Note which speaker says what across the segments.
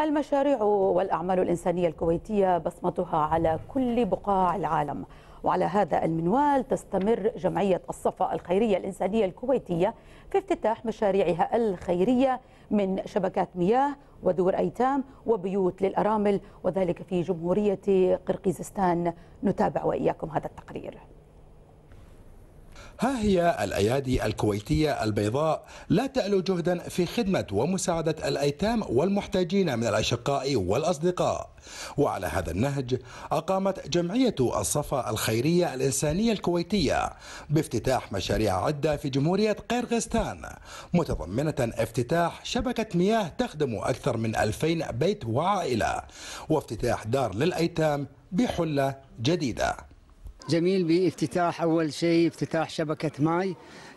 Speaker 1: المشاريع والأعمال الإنسانية الكويتية بصمتها على كل بقاع العالم وعلى هذا المنوال تستمر جمعية الصفا الخيرية الإنسانية الكويتية في افتتاح مشاريعها الخيرية من شبكات مياه ودور أيتام وبيوت للأرامل وذلك في جمهورية قرقيزستان نتابع وإياكم هذا التقرير
Speaker 2: ها هي الأيادي الكويتية البيضاء لا تألو جهدا في خدمة ومساعدة الأيتام والمحتاجين من الأشقاء والأصدقاء وعلى هذا النهج أقامت جمعية الصفا الخيرية الإنسانية الكويتية بافتتاح مشاريع عدة في جمهورية قرغستان متضمنة افتتاح شبكة مياه تخدم أكثر من 2000 بيت وعائلة وافتتاح دار للأيتام
Speaker 3: بحلة جديدة جميل بافتتاح أول شيء افتتاح شبكة ماي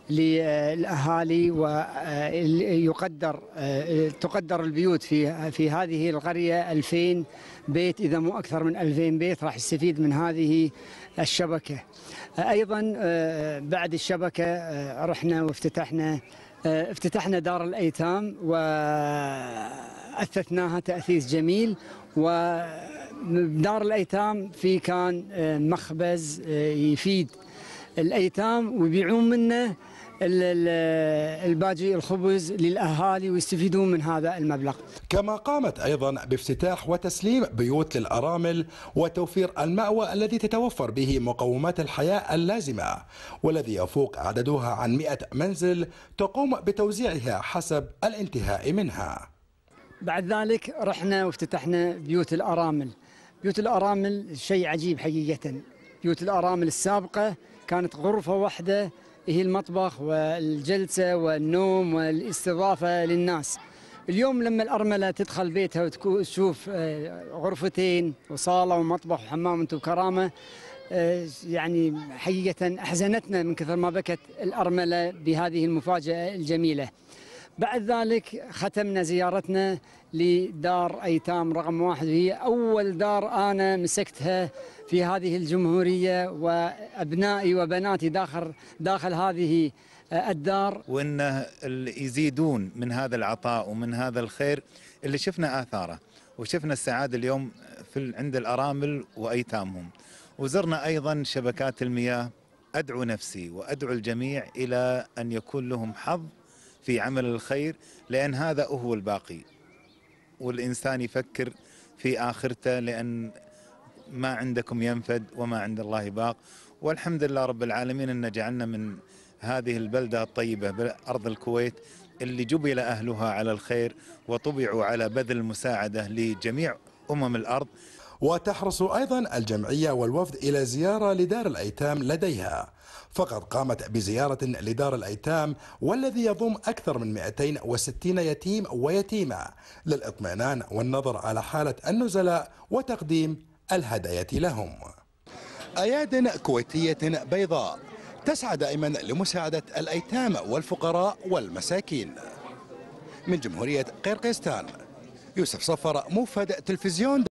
Speaker 3: للاهالي ويقدر آه، آه، تقدر البيوت في في هذه القريه 2000 بيت اذا مو اكثر من 2000 بيت راح يستفيد من هذه الشبكه. آه، ايضا بعد الشبكه رحنا وافتتحنا افتتحنا دار الايتام واثثناها تاثيث جميل و بدار الايتام في كان آه، مخبز آه، يفيد الايتام ويبيعون منه الباجي الخبز للاهالي ويستفيدون من هذا
Speaker 2: المبلغ. كما قامت ايضا بافتتاح وتسليم بيوت للارامل وتوفير المأوى الذي تتوفر به مقومات الحياه اللازمه والذي يفوق عددها عن 100 منزل تقوم بتوزيعها حسب الانتهاء منها.
Speaker 3: بعد ذلك رحنا وافتتحنا بيوت الارامل بيوت الارامل شيء عجيب حقيقه بيوت الارامل السابقه كانت غرفه واحده هي المطبخ والجلسه والنوم والاستضافه للناس اليوم لما الأرملة تدخل بيتها وتشوف آه، غرفتين وصالة ومطبخ وحمام أنتم كرامة آه، يعني حقيقة أحزنتنا من كثر ما بكت الأرملة بهذه المفاجأة الجميلة بعد ذلك ختمنا زيارتنا لدار أيتام رقم واحد هي أول دار أنا مسكتها في هذه الجمهورية وأبنائي وبناتي داخل, داخل هذه آه، الدار
Speaker 4: وأنه يزيدون من هذا العطاء ومن هذا الخير اللي شفنا آثاره وشفنا السعادة اليوم في عند الأرامل وأيتامهم وزرنا أيضا شبكات المياه أدعو نفسي وأدعو الجميع إلى أن يكون لهم حظ في عمل الخير لأن هذا هو الباقي والإنسان يفكر في آخرته لأن ما عندكم ينفد وما عند الله باق والحمد لله رب العالمين أن جعلنا من هذه البلدة الطيبة بأرض الكويت اللي جبل أهلها على الخير
Speaker 2: وطبعوا على بذل المساعدة لجميع أمم الأرض وتحرص أيضا الجمعية والوفد إلى زيارة لدار الأيتام لديها فقد قامت بزيارة لدار الأيتام والذي يضم أكثر من 260 يتيم ويتيمة للإطمئنان والنظر على حالة النزلاء وتقديم الهدايا لهم أياد كويتية بيضاء تسعى دائما لمساعدة الأيتام والفقراء والمساكين من جمهورية قرقستان يوسف صفر موفد تلفزيون